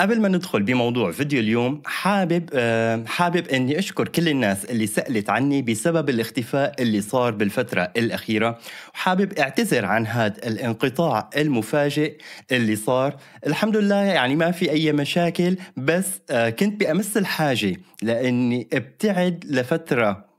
قبل ما ندخل بموضوع فيديو اليوم حابب أه حابب اني اشكر كل الناس اللي سالت عني بسبب الاختفاء اللي صار بالفتره الاخيره وحابب اعتذر عن هذا الانقطاع المفاجئ اللي صار الحمد لله يعني ما في اي مشاكل بس أه كنت بامس الحاجه لاني ابتعد لفتره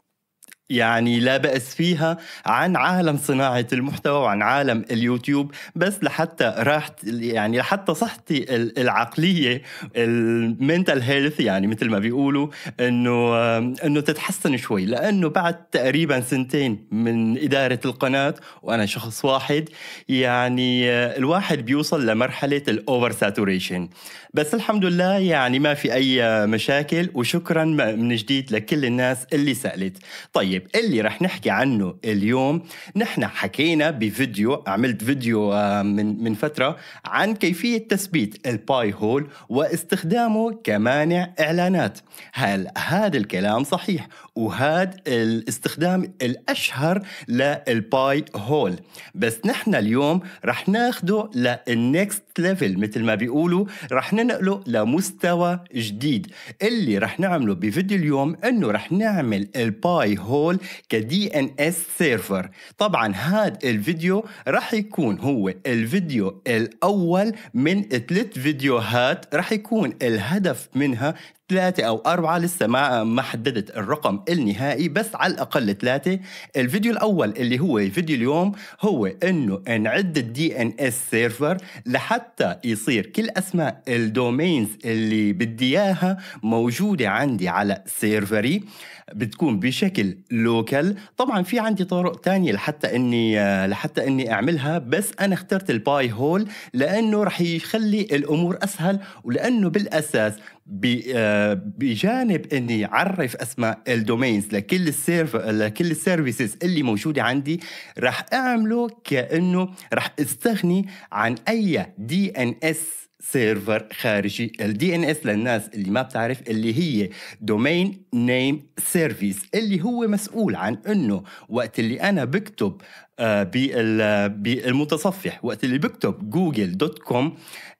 يعني لا بأس فيها عن عالم صناعة المحتوى وعن عالم اليوتيوب بس لحتى راحت يعني لحتى صحتي العقلية المنتل هيلث يعني مثل ما بيقولوا انه انه تتحسن شوي لانه بعد تقريبا سنتين من إدارة القناة وانا شخص واحد يعني الواحد بيوصل لمرحلة الاوفر ساتوريشن بس الحمد لله يعني ما في اي مشاكل وشكرا من جديد لكل الناس اللي سألت طيب طيب اللي رح نحكي عنه اليوم نحن حكينا بفيديو عملت فيديو آه، من من فتره عن كيفيه تثبيت الباي هول واستخدامه كمانع اعلانات هل هذا الكلام صحيح وهذا الاستخدام الأشهر للباي هول بس نحن اليوم رح ناخده للنكست ليفل مثل ما بيقولوا رح ننقله لمستوى جديد اللي رح نعمله بفيديو اليوم انه رح نعمل الباي هول كدي ان اس سيرفر طبعا هذا الفيديو رح يكون هو الفيديو الاول من ثلاث فيديوهات رح يكون الهدف منها ثلاثة أو أربعة لسه ما ما حددت الرقم النهائي بس على الأقل ثلاثة الفيديو الأول اللي هو فيديو اليوم هو إنه نعد الدي إن إس سيرفر لحتى يصير كل أسماء الدومينز اللي بدي إياها موجودة عندي على سيرفري بتكون بشكل لوكال طبعا في عندي طرق تانية لحتى اني لحتى اني اعملها بس انا اخترت الباي هول لانه رح يخلي الامور اسهل ولانه بالاساس آه، بجانب اني اعرف اسماء الدومينز لكل السيرفر لكل السيرفيسز اللي موجوده عندي راح اعمله كانه راح استغني عن اي دي ان اس سيرفر خارجي الدي ان اس للناس اللي ما بتعرف اللي هي دومين نيم سيرفيس اللي هو مسؤول عن انه وقت اللي انا بكتب آه، آه، بالمتصفح وقت اللي بكتب جوجل دوت كوم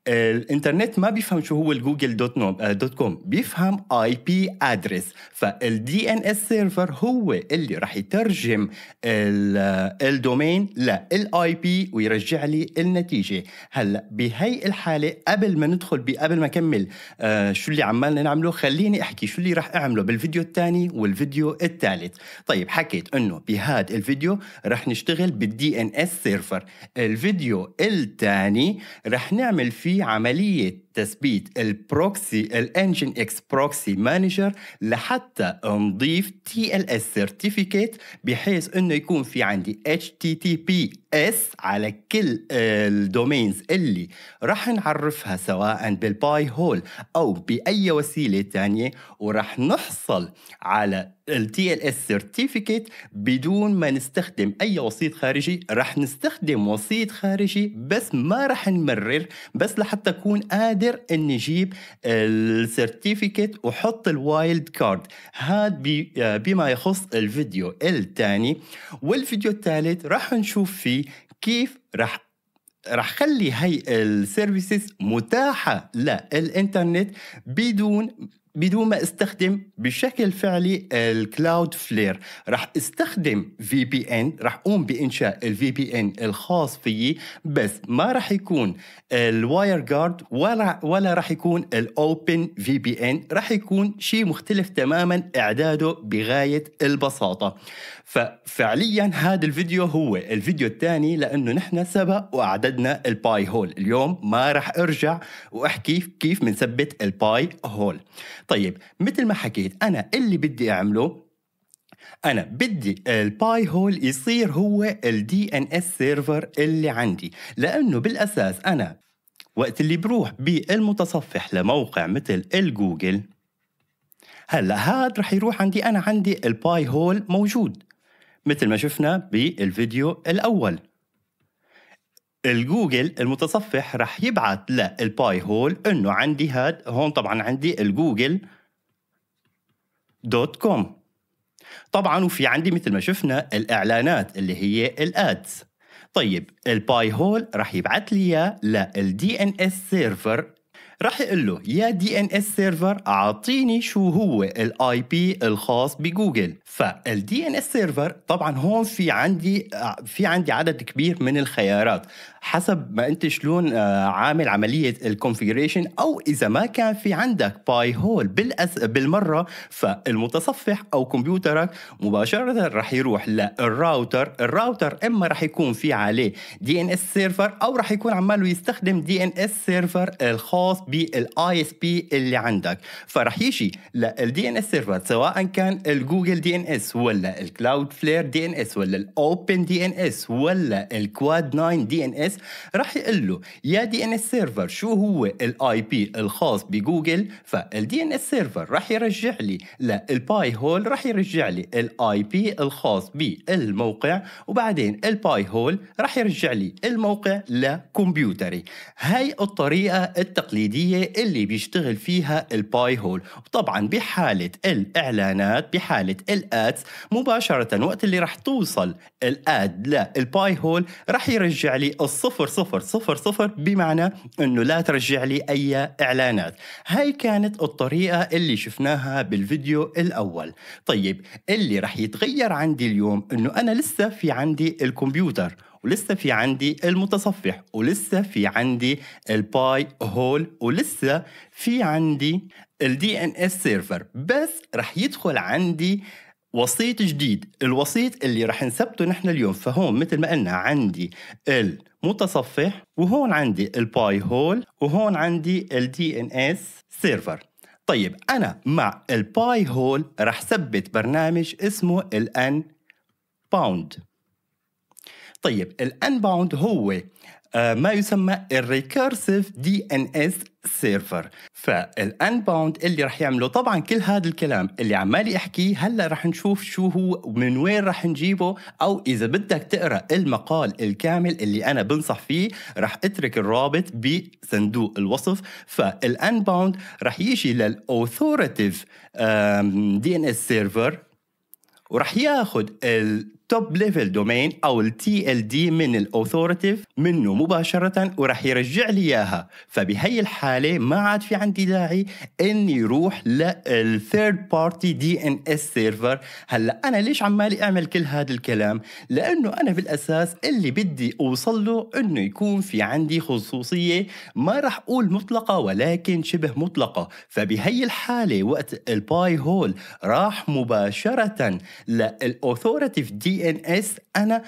الانترنت ما بيفهم شو هو الجوجل دوت نوم آه، دوت كوم بيفهم اي بي ادرس فالدي ان اس سيرفر هو اللي راح يترجم آه، الدومين للاي بي ويرجع لي النتيجه هلا بهي الحاله قبل ما ندخل قبل ما اكمل آه، شو اللي عمالنا نعمله خليني احكي شو اللي راح اعمله بالفيديو الثاني والفيديو الثالث طيب حكيت انه بهذا الفيديو راح نشتغل بالدي ان اس سيرفر الفيديو الثاني راح نعمل فيه في عملية تثبيت البروكسي الانجن اكس بروكسي مانجر لحتى نضيف تي ال اس سيرتيفيكيت بحيث انه يكون في عندي اتش تي تي بي اس على كل آه، الدومينز اللي راح نعرفها سواء بالباي هول او باي وسيله ثانيه وراح نحصل على ال اس سيرتيفيكيت بدون ما نستخدم أي وسيط خارجي رح نستخدم وسيط خارجي بس ما رح نمرر بس لحتى أكون قادر بقدر اني اجيب السيرتيفيكت واحط الوايلد كارد هاد بما يخص الفيديو الثاني والفيديو الثالث راح نشوف فيه كيف راح رح خلي هاي السيرفيسز متاحة للإنترنت بدون بدون ما استخدم بشكل فعلي الكلاود فلير راح استخدم في بي ان راح اقوم بانشاء الفي بي ان الخاص فيي بس ما راح يكون الواير جارد ولا ولا راح يكون الاوبن في بي ان راح يكون شيء مختلف تماما اعداده بغايه البساطه ففعليا هذا الفيديو هو الفيديو الثاني لانه نحن سبق واعددنا الباي هول اليوم ما راح ارجع واحكي كيف بنثبت الباي هول طيب مثل ما حكيت انا اللي بدي اعمله انا بدي الباي هول يصير هو الدي ان اس سيرفر اللي عندي لانه بالاساس انا وقت اللي بروح بالمتصفح لموقع مثل الجوجل هلا هاد رح يروح عندي انا عندي الباي هول موجود مثل ما شفنا بالفيديو الأول الجوجل المتصفح رح يبعث للباي هول انه عندي هاد هون طبعا عندي الجوجل دوت كوم طبعا وفي عندي مثل ما شفنا الاعلانات اللي هي الادز طيب الباي هول رح يبعث لي اياه للدي ان اس سيرفر راح يقول له يا دي ان اس سيرفر اعطيني شو هو الاي بي الخاص بجوجل فالدي ان اس سيرفر طبعا هون في عندي في عندي عدد كبير من الخيارات حسب ما انت شلون آه، عامل عمليه الكونفيجريشن او اذا ما كان في عندك باي هول بالأس بالمره فالمتصفح او كمبيوترك مباشره راح يروح للراوتر الراوتر اما راح يكون في عليه دي ان اس سيرفر او راح يكون عماله يستخدم دي ان اس سيرفر الخاص بالاي اس بي اللي عندك فراح يجي للدي ان اس سيرفر سواء كان الجوجل دي ان اس ولا الكلاود فلير دي ان اس ولا الاوبن دي ان اس ولا الكواد 9 دي ان اس راح يقول له يا دي ان اس سيرفر شو هو الاي بي الخاص بجوجل فالدي ان اس سيرفر راح يرجع لي للباي هول راح يرجع لي الاي بي الخاص بالموقع وبعدين الباي هول راح يرجع لي الموقع لكمبيوتري هاي الطريقه التقليديه التقليدية اللي بيشتغل فيها الباي هول وطبعا بحالة الإعلانات بحالة الآدز مباشرة وقت اللي رح توصل الآد للباي هول رح يرجع لي الصفر صفر صفر صفر بمعنى أنه لا ترجع لي أي إعلانات هاي كانت الطريقة اللي شفناها بالفيديو الأول طيب اللي رح يتغير عندي اليوم أنه أنا لسه في عندي الكمبيوتر ولسه في عندي المتصفح ولسه في عندي الباي هول ولسه في عندي الدي ان اس سيرفر بس رح يدخل عندي وسيط جديد الوسيط اللي رح نثبته نحن اليوم فهون مثل ما قلنا عندي المتصفح وهون عندي الباي هول وهون عندي الدي ان اس سيرفر طيب انا مع الباي هول رح ثبت برنامج اسمه الان باوند طيب الانباوند هو آه، ما يسمى الريكيرسيف دي ان اس سيرفر فالانباوند اللي رح يعمله طبعا كل هذا الكلام اللي عمالي احكيه هلا رح نشوف شو هو من وين رح نجيبه او اذا بدك تقرا المقال الكامل اللي انا بنصح فيه رح اترك الرابط بصندوق الوصف فالانباوند رح يجي للاوثوريتيف دي ان اس سيرفر ورح ياخذ ال توب ليفل دومين او التي ال دي من الاوثورتيف منه مباشره وراح يرجع لي اياها فبهي الحاله ما عاد في عندي داعي اني روح للثيرد بارتي دي ان اس سيرفر هلا انا ليش عمالي اعمل كل هذا الكلام لانه انا بالاساس اللي بدي اوصل له انه يكون في عندي خصوصيه ما راح اقول مطلقه ولكن شبه مطلقه فبهي الحاله وقت الباي هول راح مباشره للاوثورتيف دي ان اس انا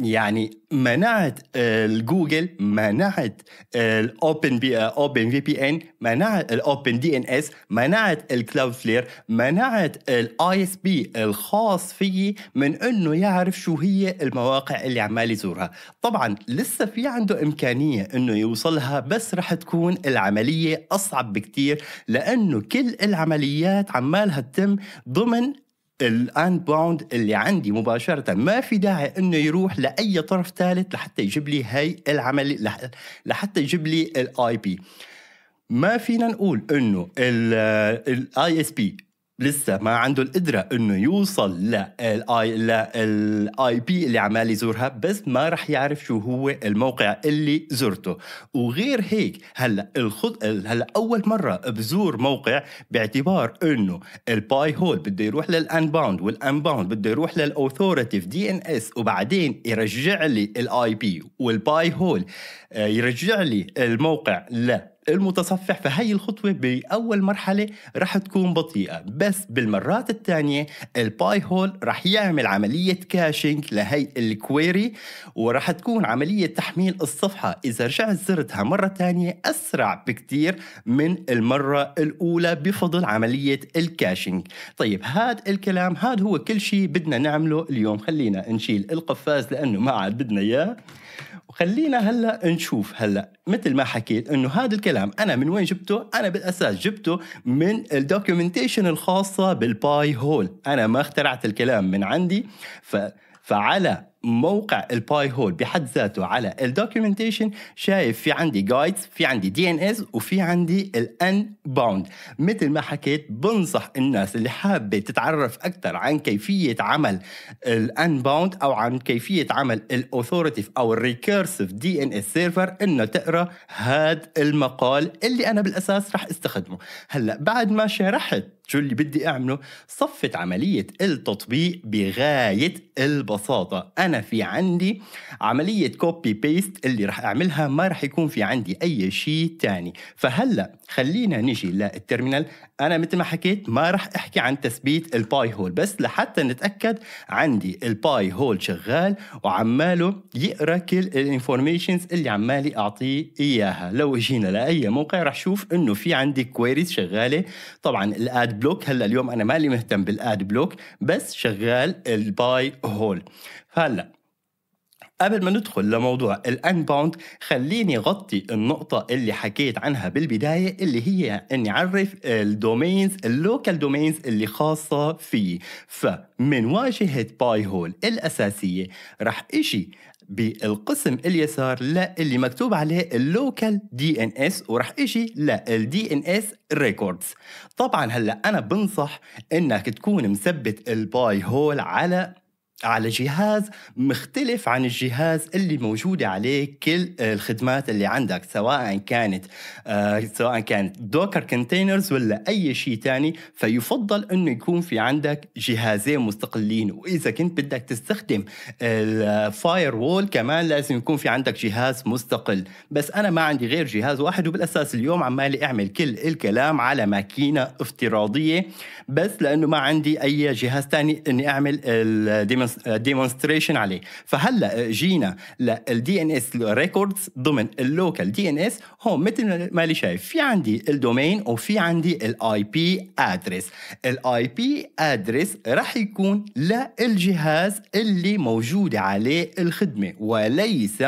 يعني منعت الجوجل آه، منعت آه، الاوبن بي آه، اوبن في بي ان منعت الاوبن دي ان اس منعت الكلاود فلير منعت الاي اس بي الخاص فيي من انه يعرف شو هي المواقع اللي عمال يزورها طبعا لسه في عنده امكانيه انه يوصلها بس رح تكون العمليه اصعب بكتير لانه كل العمليات عمالها تتم ضمن الان باوند اللي عندي مباشره ما في داعي انه يروح لاي طرف ثالث لحتى يجيب لي هاي العمل لحتى يجيب لي الاي بي ما فينا نقول انه الاي اس بي لسه ما عنده القدرة انه يوصل للاي للاي بي اللي عمال يزورها بس ما رح يعرف شو هو الموقع اللي زرته وغير هيك هلا الخط... هلا اول مرة بزور موقع باعتبار انه الباي هول بده يروح للانباوند والانباوند بده يروح للاوثورتيف دي ان اس وبعدين يرجع لي الاي بي والباي آه، هول يرجع لي الموقع ل المتصفح فهي الخطوة بأول مرحلة رح تكون بطيئة بس بالمرات الثانية الباي هول رح يعمل عملية كاشينج لهي الكويري ورح تكون عملية تحميل الصفحة إذا رجعت زرتها مرة ثانية أسرع بكتير من المرة الأولى بفضل عملية الكاشينج طيب هذا الكلام هذا هو كل شيء بدنا نعمله اليوم خلينا نشيل القفاز لأنه ما عاد بدنا إياه وخلينا هلا نشوف هلا مثل ما حكيت انه هذا الكلام انا من وين جبته؟ انا بالاساس جبته من الدوكيومنتيشن الخاصه بالباي هول، انا ما اخترعت الكلام من عندي ف فعلى موقع الباي هول بحد ذاته على الدوكيومنتيشن شايف في عندي جايدز في عندي دي ان اس وفي عندي الان باوند مثل ما حكيت بنصح الناس اللي حابه تتعرف اكثر عن كيفيه عمل الان باوند او عن كيفيه عمل الاوثوريتيف او الريكيرسيف دي ان اس سيرفر انه تقرا هذا المقال اللي انا بالاساس رح استخدمه هلا بعد ما شرحت شو اللي بدي اعمله صفت عمليه التطبيق بغايه البساطه انا في عندي عمليه كوبي بيست اللي راح اعملها ما راح يكون في عندي اي شيء تاني فهلا خلينا نجي للترمينال انا مثل ما حكيت ما راح احكي عن تثبيت الباي هول بس لحتى نتاكد عندي الباي هول شغال وعماله يقرا كل الانفورميشنز اللي عمالي اعطيه اياها لو جينا لاي موقع راح شوف انه في عندي كويريز شغاله طبعا الاد بلوك هلا اليوم انا مالي مهتم بالاد بلوك بس شغال الباي هول هلا قبل ما ندخل لموضوع الانباوند خليني غطي النقطة اللي حكيت عنها بالبداية اللي هي اني اعرف الدومينز اللوكال دومينز اللي خاصة فيي فمن واجهة باي هول الأساسية رح اشي بالقسم اليسار للي مكتوب عليه اللوكال دي ان اس وراح اجي للدي ان اس ريكوردز طبعا هلا انا بنصح انك تكون مثبت الباي هول على على جهاز مختلف عن الجهاز اللي موجودة عليه كل آه، الخدمات اللي عندك سواء كانت آه سواء كانت دوكر كونتينرز ولا أي شيء تاني فيفضل أنه يكون في عندك جهازين مستقلين وإذا كنت بدك تستخدم الفاير وول كمان لازم يكون في عندك جهاز مستقل بس أنا ما عندي غير جهاز واحد وبالأساس اليوم عمالي أعمل كل الكلام على ماكينة افتراضية بس لأنه ما عندي أي جهاز تاني أني أعمل الديمون ديمونستريشن آه، عليه فهلا آه، جينا للدي ان اس ريكوردز ضمن اللوكال دي ان اس هون مثل ما اللي شايف في عندي الدومين وفي عندي الاي بي ادرس الاي بي ادرس راح يكون للجهاز اللي موجوده عليه الخدمه وليس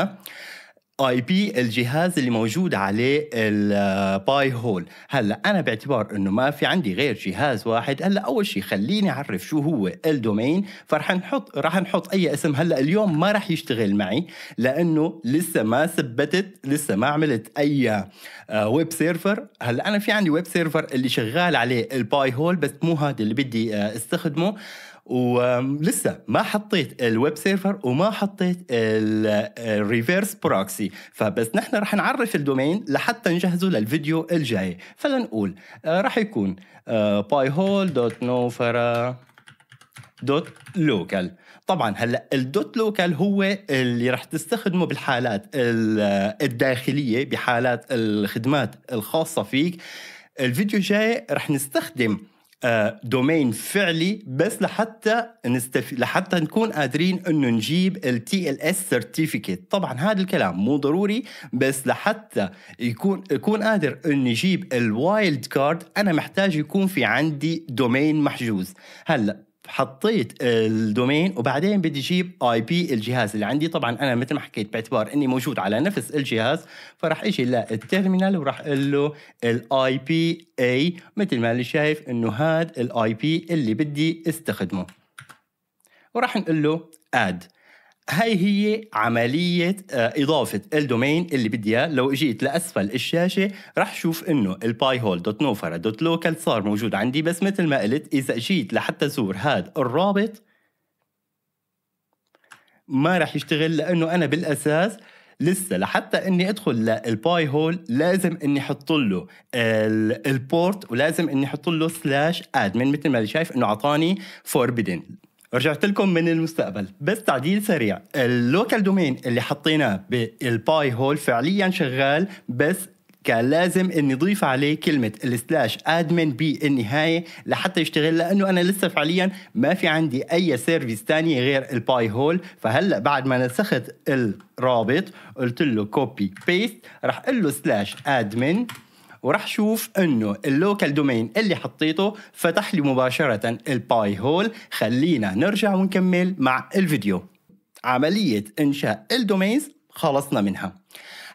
اي بي الجهاز اللي موجود عليه الباي آه، هول هلا انا باعتبار انه ما في عندي غير جهاز واحد هلا اول شيء خليني اعرف شو هو الدومين فرح نحط راح نحط اي اسم هلا اليوم ما راح يشتغل معي لانه لسه ما ثبتت لسه ما عملت اي آه، ويب سيرفر هلا انا في عندي ويب سيرفر اللي شغال عليه الباي هول بس مو هذا اللي بدي آه، استخدمه ولسه ما حطيت الويب سيرفر وما حطيت الريفيرس بروكسي فبس نحن رح نعرف الدومين لحتى نجهزه للفيديو الجاي فلنقول آه، رح يكون باي هول دوت نوفرا دوت لوكال طبعا هلا الدوت لوكال هو اللي رح تستخدمه بالحالات آه، الداخليه بحالات الخدمات الخاصه فيك الفيديو الجاي رح نستخدم دومين آه، فعلي بس لحتى نستف... لحتى نكون قادرين انه نجيب التي ال اس سيرتيفيكيت طبعا هذا الكلام مو ضروري بس لحتى يكون يكون قادر اني اجيب الوايلد كارد انا محتاج يكون في عندي دومين محجوز هلا حطيت الدومين وبعدين بدي اجيب اي بي الجهاز اللي عندي طبعا انا مثل ما حكيت باعتبار اني موجود على نفس الجهاز فراح اجي للتيرمينال وراح اقول له الاي بي اي مثل ما اللي شايف انه هاد الاي بي اللي بدي استخدمه وراح نقول له اد هاي هي عملية آه، إضافة الدومين اللي بدي إياه لو جيت لأسفل الشاشة رح شوف إنه الباي هول دوت نوفرة دوت لوكال صار موجود عندي بس مثل ما قلت إذا جيت لحتى زور هذا الرابط ما رح يشتغل لأنه أنا بالأساس لسه لحتى اني ادخل للباي هول لازم اني احط له البورت ولازم اني احط له سلاش ادمن مثل ما شايف انه اعطاني فوربيدن رجعت لكم من المستقبل بس تعديل سريع اللوكال دومين اللي حطيناه بالباي هول فعليا شغال بس كان لازم اني اضيف عليه كلمه السلاش ادمن بالنهايه لحتى يشتغل لانه انا لسه فعليا ما في عندي اي سيرفيس تاني غير الباي هول فهلا بعد ما نسخت الرابط قلت له كوبي بيست راح اقول له سلاش ادمن وراح شوف انه اللوكال دومين اللي حطيته فتح لي مباشره الباي هول خلينا نرجع ونكمل مع الفيديو عمليه انشاء الدومينز خلصنا منها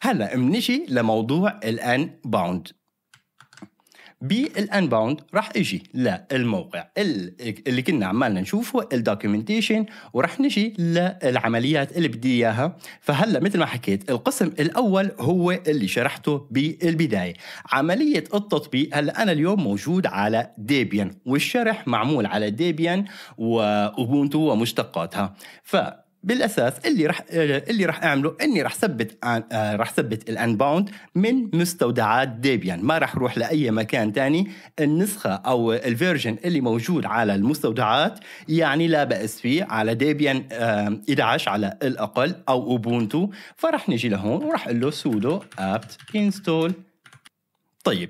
هلا بنجي لموضوع الان باوند بالانباوند راح اجي للموقع اللي كنا عمالنا نشوفه الدوكيومنتيشن وراح نجي للعمليات اللي بدي اياها فهلا مثل ما حكيت القسم الاول هو اللي شرحته بالبدايه عمليه التطبيق هلا انا اليوم موجود على ديبيان والشرح معمول على ديبيان واوبونتو ومشتقاتها ف بالاساس اللي راح آه، اللي راح اعمله اني راح ثبت آه، آه، راح ثبت الانباوند من مستودعات ديبيان ما راح اروح لاي مكان تاني النسخه او الفيرجن اللي موجود على المستودعات يعني لا باس فيه على ديبيان 11 على الاقل او اوبونتو فراح نجي لهون وراح اقول له سودو ابت install طيب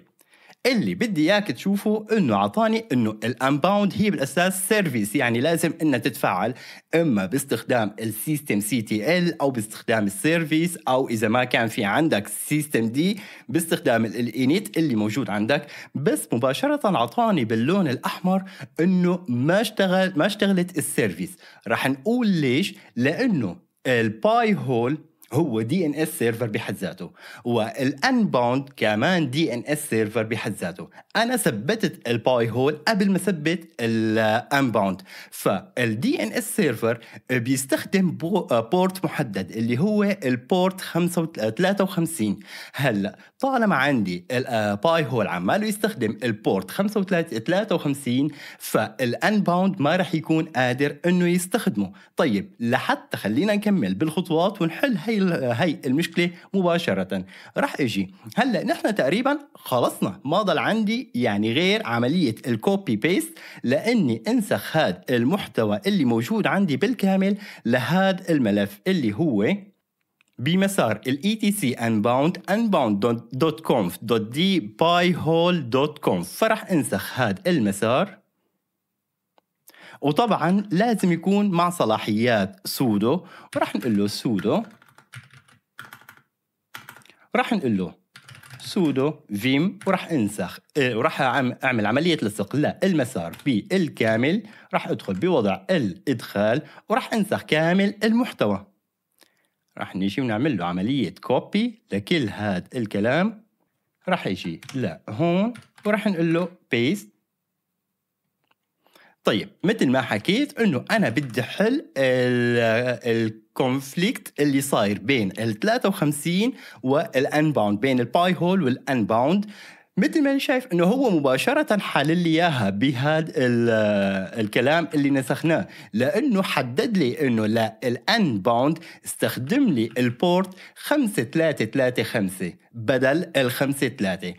اللي بدي اياك تشوفه انه اعطاني انه الانباوند هي بالاساس سيرفيس يعني لازم انها تتفعل اما باستخدام السيستم سي تي ال او باستخدام السيرفيس او اذا ما كان في عندك سيستم دي باستخدام الانيت اللي موجود عندك بس مباشره اعطاني باللون الاحمر انه ما اشتغل ما اشتغلت السيرفيس رح نقول ليش لانه الباي هول هو دي ان اس سيرفر بحد ذاته والانباوند كمان دي ان اس سيرفر بحد ذاته انا ثبتت الباي هول قبل ما ثبت باوند فالدي ان اس سيرفر بيستخدم بورت محدد اللي هو البورت 53 هلا طالما عندي الباي آه، هول عماله يستخدم البورت 53 فالانباوند ما راح يكون قادر انه يستخدمه طيب لحتى خلينا نكمل بالخطوات ونحل هي هاي هاي المشكله مباشره راح اجي هلا نحن تقريبا خلصنا ما ضل عندي يعني غير عمليه الكوبي بيست لاني انسخ هذا المحتوى اللي موجود عندي بالكامل لهذا الملف اللي هو بمسار ال etc unbound unbound.conf.dbyhole.conf فرح انسخ هذا المسار وطبعا لازم يكون مع صلاحيات سودو ورح نقول له سودو راح نقول له سودو فيم وراح انسخ آه، وراح اعمل عمليه لصق للمسار بالكامل راح ادخل بوضع الادخال وراح انسخ كامل المحتوى راح نيجي ونعمل له عمليه كوبي لكل هاد الكلام راح يجي لهون وراح نقول له بيست طيب مثل ما حكيت انه انا بدي حل الكونفليكت آه، اللي صاير بين ال 53 والانباوند بين الباي هول والانباوند مثل ما انا شايف انه هو مباشره حل لي اياها بهذا آه، الكلام اللي نسخناه لانه حدد لي انه لا الان باوند استخدم لي البورت 5335 بدل ال 53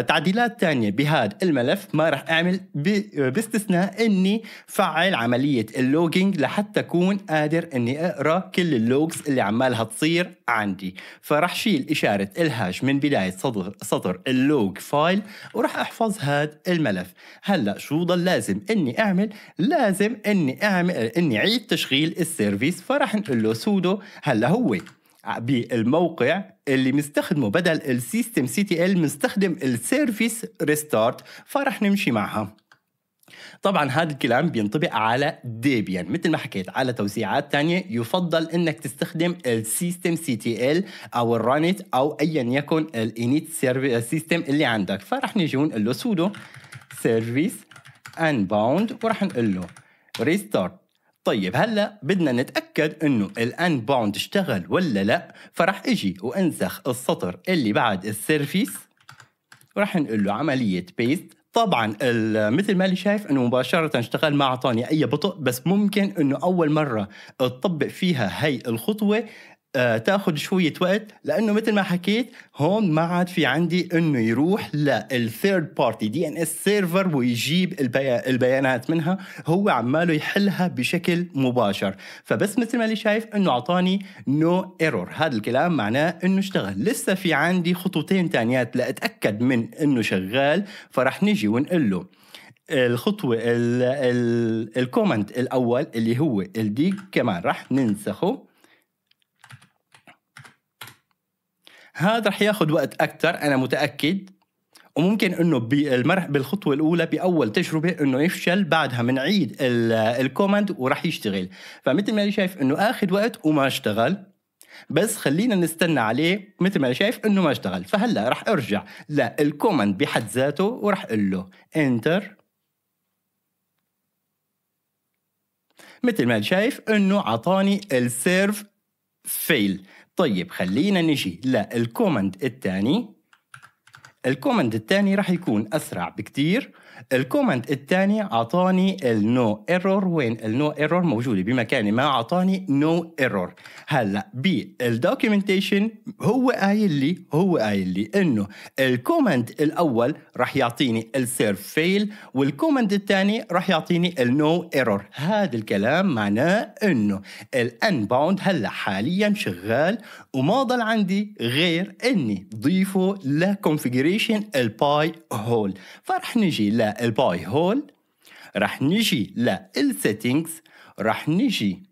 تعديلات تانية بهذا الملف ما راح أعمل باستثناء أني فعل عملية اللوجينج لحتى أكون قادر أني أقرأ كل اللوجز اللي عمالها تصير عندي فراح شيل إشارة الهاش من بداية سطر, سطر اللوج فايل وراح أحفظ هذا الملف هلأ شو ضل لازم أني أعمل لازم أني أعمل أني أعيد تشغيل السيرفيس فراح نقول له سودو هلأ هو بالموقع اللي مستخدمه بدل السيستم سي تي ال مستخدم السيرفيس ريستارت فرح نمشي معها طبعا هذا الكلام بينطبق على ديبيان مثل ما حكيت على توسيعات تانية يفضل انك تستخدم السيستم سي تي ال او الرانيت او ايا يكن الانيت سيستم اللي عندك فرح نجي ونقول له سودو سيرفيس انباوند وراح نقول له ريستارت طيب هلا بدنا نتاكد انه الان باوند اشتغل ولا لا فراح اجي وانسخ السطر اللي بعد السيرفيس وراح نقول له عمليه بيست طبعا مثل ما اللي شايف انه مباشره اشتغل ما اعطاني اي بطء بس ممكن انه اول مره تطبق فيها هي الخطوه آه، تاخذ شويه وقت لانه مثل ما حكيت هون ما عاد في عندي انه يروح للثيرد بارتي دي ان اس سيرفر ويجيب البيانات منها هو عماله يحلها بشكل مباشر فبس مثل ما اللي شايف انه اعطاني نو ايرور هذا الكلام معناه انه اشتغل لسه في عندي خطوتين ثانيات لاتاكد من انه شغال فرح نجي ونقول له الخطوة الكومنت الأول اللي هو الديك كمان رح ننسخه هذا رح ياخذ وقت اكثر انا متاكد وممكن انه بالخطوه الاولى باول تجربه انه يفشل بعدها بنعيد الكوماند وراح يشتغل فمثل ما انا شايف انه اخذ وقت وما اشتغل بس خلينا نستنى عليه مثل ما انا شايف انه ما اشتغل فهلا راح ارجع للكوماند بحد ذاته وراح اقول له انتر مثل ما شايف انه عطاني السيرف فيل طيب خلينا نجي للكومند الثاني الكومند الثاني راح يكون اسرع بكتير الكومنت الثاني اعطاني النو ايرور وين النو ايرور موجوده بمكان ما اعطاني نو ايرور هلا بالدوكيومنتيشن هو قايل لي هو قايل لي انه الكومنت الاول راح يعطيني السيرف فيل والكومنت الثاني راح يعطيني النو ايرور هذا الكلام معناه انه الان باوند هلا حاليا شغال وما ضل عندي غير اني ضيفه لكونفجريشن الباي هول فرح نجي ل للباي هول رح نجي للسيتنجز رح نجي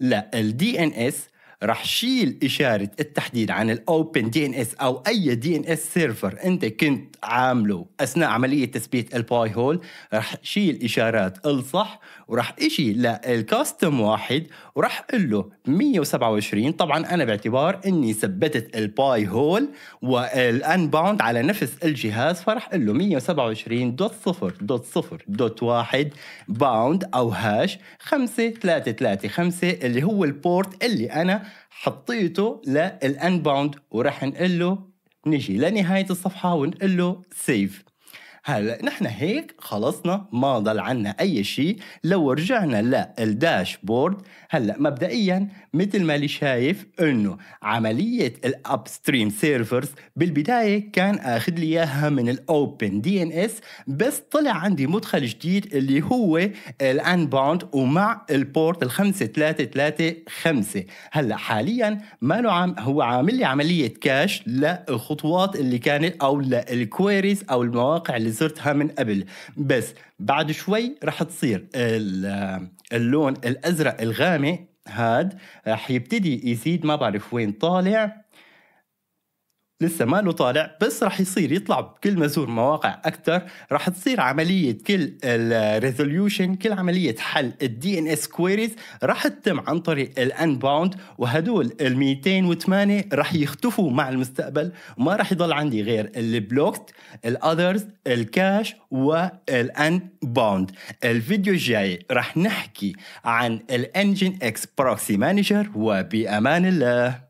للدي ان اس رح شيل إشارة التحديد عن الأوبن دي إن إس أو أي دي إن إس سيرفر أنت كنت عامله أثناء عملية تثبيت الباي هول رح شيل إشارات الصح ورح إشي للكاستم واحد ورح قل له 127 طبعا أنا باعتبار إني ثبتت الباي هول والأنباوند على نفس الجهاز فرح قل له 127 دوت صفر دوت صفر دوت واحد باوند أو هاش 5335 اللي هو البورت اللي أنا حطيته للانباوند وراح نقول له نجي لنهايه الصفحه ونقول له سيف هلا نحن هيك خلصنا ما ضل عنا اي شيء لو رجعنا للداشبورد هلا مبدئيا مثل ما اللي شايف انه عمليه الابستريم سيرفرز بالبدايه كان اخذ لي اياها من الاوبن دي ان اس بس طلع عندي مدخل جديد اللي هو الانباوند ومع البورت ال 5335 هلا حاليا ما له عام هو عامل لي عمليه كاش للخطوات اللي كانت او للكويريز او المواقع اللي اللي زرتها من قبل بس بعد شوي رح تصير اللون الازرق الغامق هاد رح يبتدي يزيد ما بعرف وين طالع لسه ما له طالع بس راح يصير يطلع بكل ما مواقع اكثر راح تصير عمليه كل الريزوليوشن كل عمليه حل الدي ان اس كويريز راح تتم عن طريق الانباوند وهدول ال 208 راح يختفوا مع المستقبل وما راح يضل عندي غير البلوكت الاذرز الكاش والانباوند الفيديو الجاي راح نحكي عن الانجن اكس بروكسي مانجر وبامان الله